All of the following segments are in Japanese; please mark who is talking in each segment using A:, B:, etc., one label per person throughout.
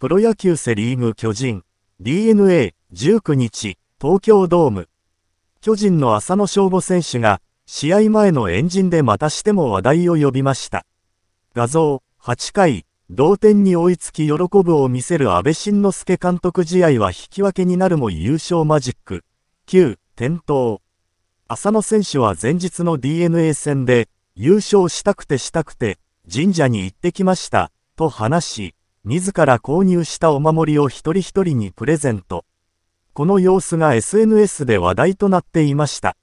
A: プロ野球セリーグ巨人、DNA、19日、東京ドーム。巨人の浅野翔吾選手が、試合前の円陣でまたしても話題を呼びました。画像、8回、同点に追いつき喜ぶを見せる安倍晋之助監督試合は引き分けになるも優勝マジック。9、転倒。浅野選手は前日の DNA 戦で、優勝したくてしたくて、神社に行ってきました、と話し、自ら購入したお守りを一人一人にプレゼント。この様子が SNS で話題となっていました。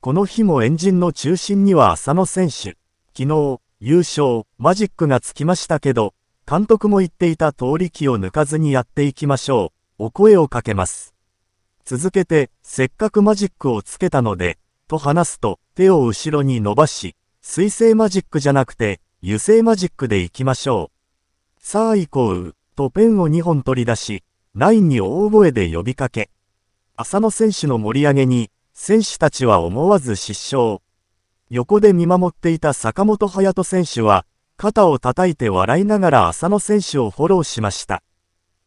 A: この日もエンジンの中心には浅野選手。昨日、優勝、マジックがつきましたけど、監督も言っていた通り気を抜かずにやっていきましょう。お声をかけます。続けて、せっかくマジックをつけたので、と話すと、手を後ろに伸ばし、水性マジックじゃなくて、油性マジックでいきましょう。さあ行こう、とペンを2本取り出し、ラインに大声で呼びかけ、浅野選手の盛り上げに、選手たちは思わず失笑。横で見守っていた坂本勇人選手は、肩を叩いて笑いながら浅野選手をフォローしました。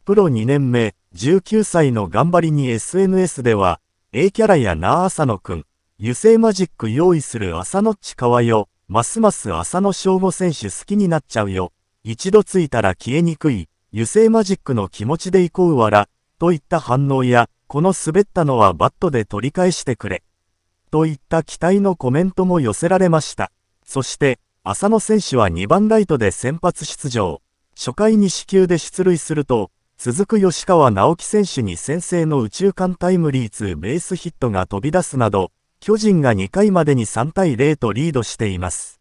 A: プロ2年目、19歳の頑張りに SNS では、A キャラやなあ浅野くん、油性マジック用意する浅野っちかわよ、ますます浅野翔吾選手好きになっちゃうよ。一度ついたら消えにくい、油性マジックの気持ちで行こうわら、といった反応や、この滑ったのはバットで取り返してくれ、といった期待のコメントも寄せられました。そして、浅野選手は2番ライトで先発出場。初回に死球で出塁すると、続く吉川直樹選手に先制の宇宙間タイムリーツーベースヒットが飛び出すなど、巨人が2回までに3対0とリードしています。